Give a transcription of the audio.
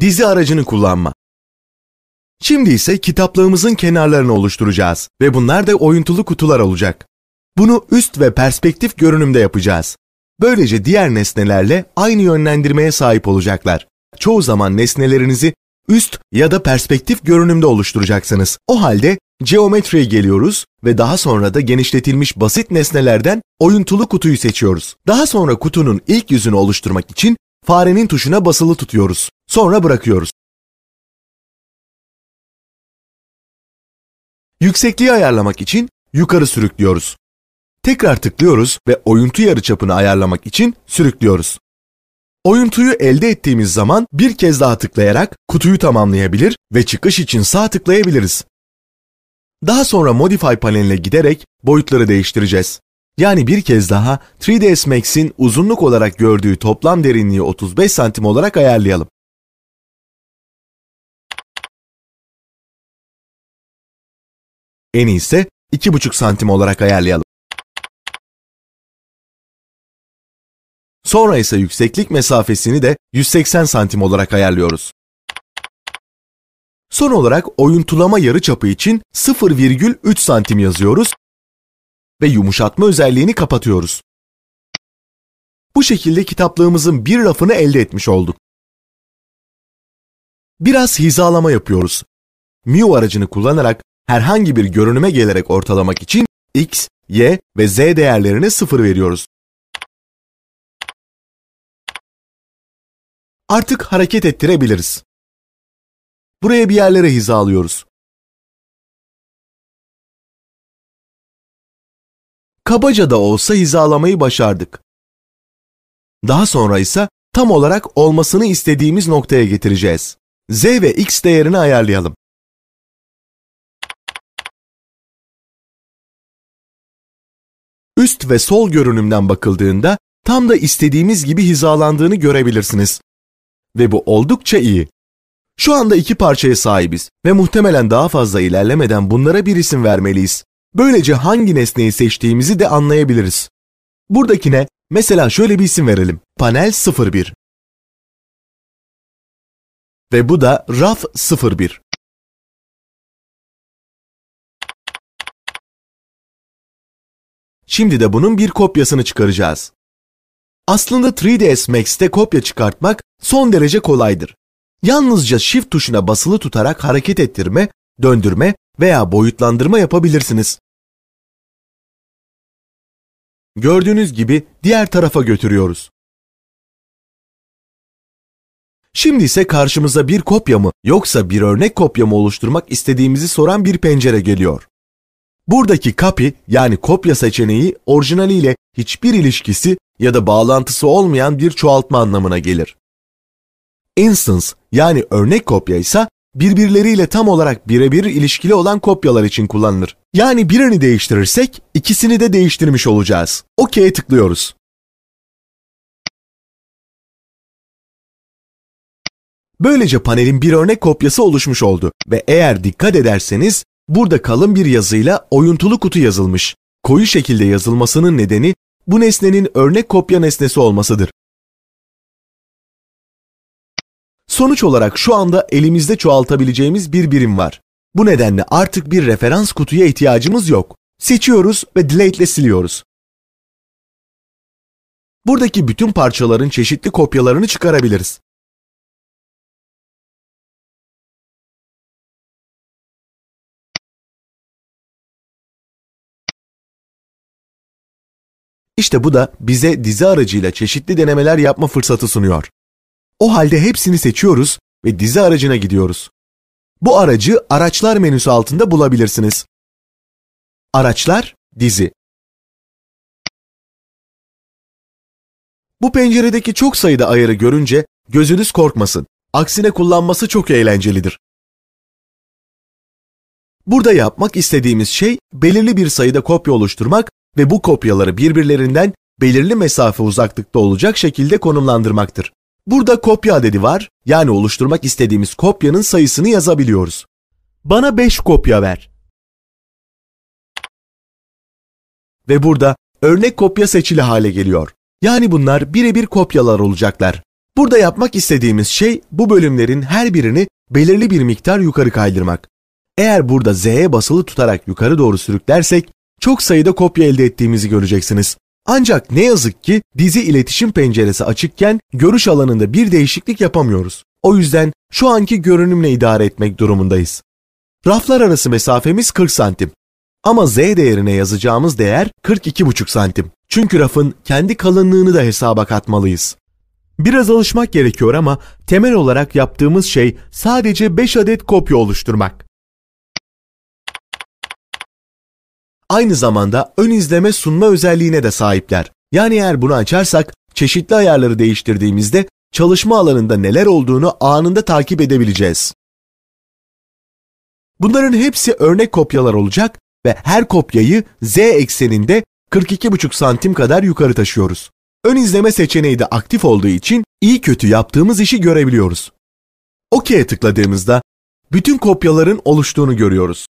dizi aracını kullanma. Şimdi ise kitaplığımızın kenarlarını oluşturacağız ve bunlar da oyuntulu kutular olacak. Bunu üst ve perspektif görünümde yapacağız. Böylece diğer nesnelerle aynı yönlendirmeye sahip olacaklar. Çoğu zaman nesnelerinizi üst ya da perspektif görünümde oluşturacaksınız. O halde geometriye geliyoruz ve daha sonra da genişletilmiş basit nesnelerden oyuntulu kutuyu seçiyoruz. Daha sonra kutunun ilk yüzünü oluşturmak için farenin tuşuna basılı tutuyoruz. Sonra bırakıyoruz. Yüksekliği ayarlamak için yukarı sürüklüyoruz. Tekrar tıklıyoruz ve oyuntu yarıçapını ayarlamak için sürüklüyoruz. Oyuntuyu elde ettiğimiz zaman bir kez daha tıklayarak kutuyu tamamlayabilir ve çıkış için sağ tıklayabiliriz. Daha sonra Modify paneline giderek boyutları değiştireceğiz. Yani bir kez daha 3ds Max'in uzunluk olarak gördüğü toplam derinliği 35 santim olarak ayarlayalım. Eni ise 2,5 santim olarak ayarlayalım. Sonra ise yükseklik mesafesini de 180 santim olarak ayarlıyoruz. Son olarak oyuntulama yarıçapı için 0,3 santim yazıyoruz ve yumuşatma özelliğini kapatıyoruz. Bu şekilde kitaplığımızın bir rafını elde etmiş olduk. Biraz hizalama yapıyoruz. Mu aracını kullanarak herhangi bir görünüme gelerek ortalamak için x, y ve z değerlerine sıfır veriyoruz. Artık hareket ettirebiliriz. Buraya bir yerlere hizalıyoruz. kabaca da olsa hizalamayı başardık. Daha sonra ise tam olarak olmasını istediğimiz noktaya getireceğiz. Z ve X değerini ayarlayalım. Üst ve sol görünümden bakıldığında tam da istediğimiz gibi hizalandığını görebilirsiniz. Ve bu oldukça iyi. Şu anda iki parçaya sahibiz ve muhtemelen daha fazla ilerlemeden bunlara bir isim vermeliyiz. Böylece hangi nesneyi seçtiğimizi de anlayabiliriz. Buradakine mesela şöyle bir isim verelim. Panel 01. Ve bu da raf 01. Şimdi de bunun bir kopyasını çıkaracağız. Aslında 3ds Max'te kopya çıkartmak son derece kolaydır. Yalnızca Shift tuşuna basılı tutarak hareket ettirme, döndürme veya boyutlandırma yapabilirsiniz. Gördüğünüz gibi diğer tarafa götürüyoruz. Şimdi ise karşımıza bir kopya mı yoksa bir örnek kopya mı oluşturmak istediğimizi soran bir pencere geliyor. Buradaki copy yani kopya seçeneği orijinaliyle hiçbir ilişkisi ya da bağlantısı olmayan bir çoğaltma anlamına gelir. Instance yani örnek kopya ise birbirleriyle tam olarak birebir ilişkili olan kopyalar için kullanılır. Yani birini değiştirirsek ikisini de değiştirmiş olacağız. OK'ye tıklıyoruz. Böylece panelin bir örnek kopyası oluşmuş oldu ve eğer dikkat ederseniz burada kalın bir yazıyla oyuntulu kutu yazılmış. Koyu şekilde yazılmasının nedeni bu nesnenin örnek kopya nesnesi olmasıdır. Sonuç olarak şu anda elimizde çoğaltabileceğimiz bir birim var. Bu nedenle artık bir referans kutuya ihtiyacımız yok. Seçiyoruz ve delete ile siliyoruz. Buradaki bütün parçaların çeşitli kopyalarını çıkarabiliriz. İşte bu da bize dizi aracıyla çeşitli denemeler yapma fırsatı sunuyor. O halde hepsini seçiyoruz ve dizi aracına gidiyoruz. Bu aracı araçlar menüsü altında bulabilirsiniz. Araçlar dizi. Bu penceredeki çok sayıda ayarı görünce gözünüz korkmasın. Aksine kullanması çok eğlencelidir. Burada yapmak istediğimiz şey belirli bir sayıda kopya oluşturmak ve bu kopyaları birbirlerinden belirli mesafe uzaklıkta olacak şekilde konumlandırmaktır. Burada kopya adedi var, yani oluşturmak istediğimiz kopyanın sayısını yazabiliyoruz. Bana 5 kopya ver. Ve burada örnek kopya seçili hale geliyor. Yani bunlar birebir kopyalar olacaklar. Burada yapmak istediğimiz şey bu bölümlerin her birini belirli bir miktar yukarı kaydırmak. Eğer burada Z'ye basılı tutarak yukarı doğru sürüklersek çok sayıda kopya elde ettiğimizi göreceksiniz. Ancak ne yazık ki dizi iletişim penceresi açıkken görüş alanında bir değişiklik yapamıyoruz. O yüzden şu anki görünümle idare etmek durumundayız. Raflar arası mesafemiz 40 santim. Ama Z değerine yazacağımız değer 42,5 santim. Çünkü rafın kendi kalınlığını da hesaba katmalıyız. Biraz alışmak gerekiyor ama temel olarak yaptığımız şey sadece 5 adet kopya oluşturmak. aynı zamanda ön izleme sunma özelliğine de sahipler. Yani eğer bunu açarsak çeşitli ayarları değiştirdiğimizde çalışma alanında neler olduğunu anında takip edebileceğiz. Bunların hepsi örnek kopyalar olacak ve her kopyayı z ekseninde 42,5 santim kadar yukarı taşıyoruz. Ön izleme seçeneği de aktif olduğu için iyi kötü yaptığımız işi görebiliyoruz. OK'ye tıkladığımızda bütün kopyaların oluştuğunu görüyoruz.